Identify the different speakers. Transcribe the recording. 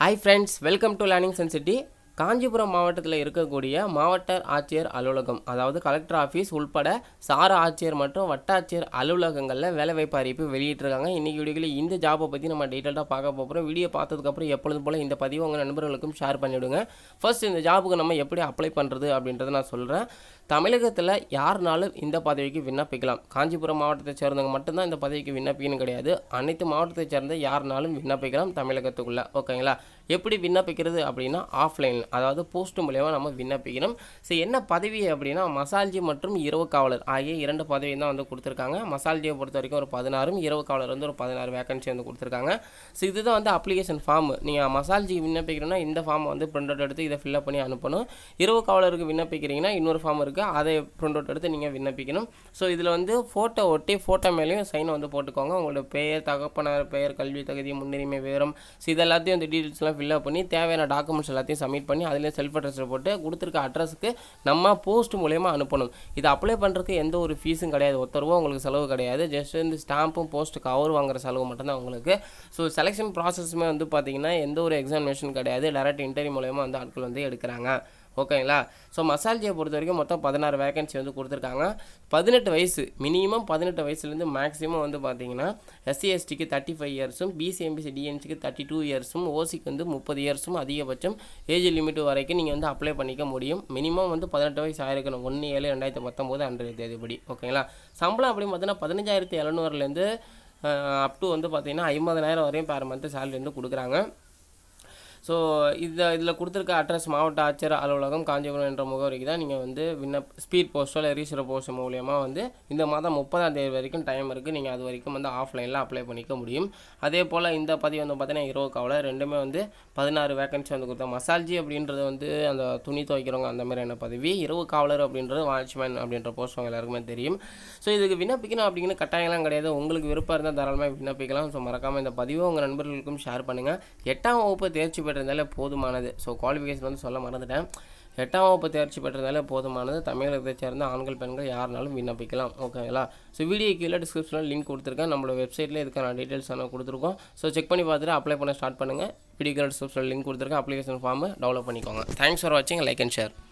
Speaker 1: hi friends welcome to learning sensity Kanchipuram மாவட்டத்தில் இருக்கக்கூடிய மாவட்ட ஆட்சியர் அலுவலகம் அதாவது கலெக்டர் ஆஃபீஸ் உள்பட சார ஆட்சியர் மற்றும் வட்டாட்சியர் அலுவலகங்களில் வேலைவாய்ப்பு அறிவிப்பு வெளியிட்டிருக்காங்க இன்றைக்கி வீடியோவில் இந்த ஜாப்பை பற்றி நம்ம டீட்டெயிலாக பார்க்க போகிறோம் வீடியோ பார்த்ததுக்கப்புறம் எப்பொழுது போல் இந்த பதிவு உங்கள் நண்பர்களுக்கும் ஷேர் பண்ணிவிடுங்க ஃபர்ஸ்ட் இந்த ஜாபுக்கு நம்ம எப்படி அப்ளை பண்ணுறது அப்படின்றத நான் சொல்கிறேன் தமிழகத்தில் யாருனாலும் இந்த பதவிக்கு விண்ணப்பிக்கலாம் காஞ்சிபுரம் மாவட்டத்தை சேர்ந்தவங்க மட்டும்தான் இந்த பதவிக்கு விண்ணப்பிக்கணும் கிடையாது அனைத்து மாவட்டத்தை சேர்ந்த யாருனாலும் விண்ணப்பிக்கலாம் தமிழகத்துக்குள்ளே ஓகேங்களா எப்படி விண்ணப்பிக்கிறது அப்படின்னா ஆஃப்லைன் அதாவது போஸ்ட் மூலயமா நம்ம விண்ணப்பிக்கணும் ஸோ என்ன பதவி அப்படின்னா மசால்ஜி மற்றும் இரவு காவலர் ஆகிய இரண்டு பதவியும் தான் வந்து கொடுத்துருக்காங்க மசால்ஜியை பொறுத்த வரைக்கும் ஒரு பதினாறும் இரவு காவலர் வந்து ஒரு பதினாறு வேகன்சி வந்து கொடுத்துருக்காங்க ஸோ இதுதான் வந்து அப்ளிகேஷன் ஃபார்ம் நீங்கள் மசால்ஜிக்கு விண்ணப்பிக்கணும்னா இந்த ஃபார்மை வந்து ப்ரிண்ட் அவுட் எடுத்து இதை ஃபில்அப் பண்ணி அனுப்பணும் இரவு காவலருக்கு விண்ணப்பிக்கிறீங்கன்னா இன்னொரு ஃபார்ம் இருக்குது இருக்குது அதை ப்ரிண்ட் அவுட் எடுத்து நீங்கள் விண்ணப்பிக்கணும் ஸோ இதில் வந்து ஃபோட்டோ ஒட்டி ஃபோட்டோ மேலேயும் சைன் வந்து போட்டுக்கோங்க உங்களோட பெயர் தகப்பனார் பெயர் கல்வி தகுதி முன்னுரிமை விவரம் ஸோ இது எல்லாத்தையும் அந்த டீட்டெயில்ஸ்லாம் ஃபில்அப் பண்ணி தேவையான டாக்குமெண்ட்ஸ் எல்லாத்தையும் சப்மிட் பண்ணி அதிலே செல்ஃப் அட்ரஸில் போட்டு கொடுத்துருக்க அட்ரஸுக்கு நம்ம போஸ்ட் மூலயமா அனுப்பணும் இது அப்ளை பண்ணுறதுக்கு எந்த ஒரு ஃபீஸும் கிடையாது ஒத்த உங்களுக்கு செலவு கிடையாது ஜஸ்ட் வந்து ஸ்டாம்பும் போஸ்ட்டுக்கு கவர் வாங்குற செலவு மட்டும்தான் உங்களுக்கு ஸோ செலெக்ஷன் ப்ராசஸுமே வந்து பார்த்தீங்கன்னா எந்த ஒரு எக்ஸாமினேஷன் கிடையாது டேரக்ட் இன்டர்வியூ மூலயமா வந்து ஆட்கள் வந்து எடுக்கிறாங்க ஓகேங்களா ஸோ மசாலஜியை பொறுத்த வரைக்கும் மொத்தம் பதினாறு வேகன்சி வந்து கொடுத்துருக்காங்க பதினெட்டு வயசு மினிமம் பதினெட்டு வயசுலேருந்து மேக்ஸிமம் வந்து பார்த்தீங்கன்னா எஸ்சிஎஸ்டிக்கு தேர்ட்டி ஃபைவ் இயர்ஸும் பிசிஎம்பிசி டிஎன்சிக்கு தேர்ட்டி டூ இயர்ஸும் ஓசிக்கு வந்து முப்பது இயர்ஸும் அதிகபட்சம் ஏஜ் லிமிட் வரைக்கும் நீங்கள் வந்து அப்ளை பண்ணிக்க முடியும் மினிமம் வந்து பதினெட்டு வயசு ஆயிருக்கணும் ஒன்று ஏழு ரெண்டாயிரத்தி பத்தொம்போது அன்றைய தேதிப்படி ஓகேங்களா சம்பளம் அப்படின்னு பார்த்தீங்கன்னா பதினஞ்சாயிரத்தி எழுநூறுலேருந்து அப் டு வந்து பார்த்தீங்கன்னா ஐம்பதனாயிரம் வரையும் பேர் மந்த்து சேலரி வந்து கொடுக்குறாங்க ஸோ இதை இதில் கொடுத்துருக்க அட்ரஸ் மாவட்ட ஆட்சியர் அலுவலகம் காஞ்சிபுரம் என்ற முகவரிக்கு தான் நீங்கள் வந்து விண்ணப் ஸ்பீட் போஸ்ட்டோ இல்லை ரீசர் போஸ்ட் மூலியமாக வந்து இந்த மாதம் முப்பதாம் தேதி வரைக்கும் டைம் இருக்குது நீங்கள் அது வரைக்கும் வந்து ஆஃப்லைனில் அப்ளை பண்ணிக்க முடியும் அதே போல் இந்த பதிவு வந்து பார்த்தீங்கன்னா இருபக்காவில் ரெண்டுமே வந்து பதினாறு வேகன்சி வந்து கொடுத்தோம் மசால்ஜி அப்படின்றது வந்து அந்த துணி துவைக்கிறவங்க அந்த மாதிரியான பதவி இரவு காவலர் அப்படின்றது வாட்ச்மேன் அப்படின்ற போஸ்ட் அவங்க எல்லாருக்குமே தெரியும் ஸோ இதுக்கு விண்ணப்பிக்கணும் அப்படிங்கிற கட்டாயம்லாம் கிடையாது உங்களுக்கு விருப்பம் இருந்தால் தாராளமாக விண்ணப்பிக்கலாம் ஸோ மறக்காமல் இந்த பதிவை உங்கள் நண்பர்களுக்கும் ஷேர் பண்ணுங்கள் எட்டாம் வகுப்பு தேர்ச்சி பெற்றிருந்தால போதுமானது ஸோ குவாலிஃபிகேஷன் வந்து சொல்ல மறந்துட்டேன் எட்டாம் வகுப்பு தேர்ச்சி பெற்றதால போதுமானது தமிழகத்தை சேர்ந்த ஆண்கள் பெண்கள் யாருனாலும் விண்ணப்பிக்கலாம் ஓகேங்களா ஸோ வீடியோ கீழே டிஸ்கிரிப்ஷனில் லிங்க் கொடுத்துருக்கேன் நம்மளோட வெப்சைட்டில் இதுக்கான டீட்டெயில்ஸ் நான் கொடுத்துருக்கோம் ஸோ செக் பண்ணி பார்த்துட்டு அப்ளை பண்ண ஸ்டார்ட் பண்ணுங்கள் வீடியோ கீழே டிஸ்கிரிப்ஷனில் லிங்க் கொடுத்துருக்கேன் அப்ளிகேஷன் ஃபார்ம் டவுன்லோட் பண்ணிக்கோங்க தேங்க்ஸ் ஃபார் வாட்சிங் லைக் அண்ட் ஷேர்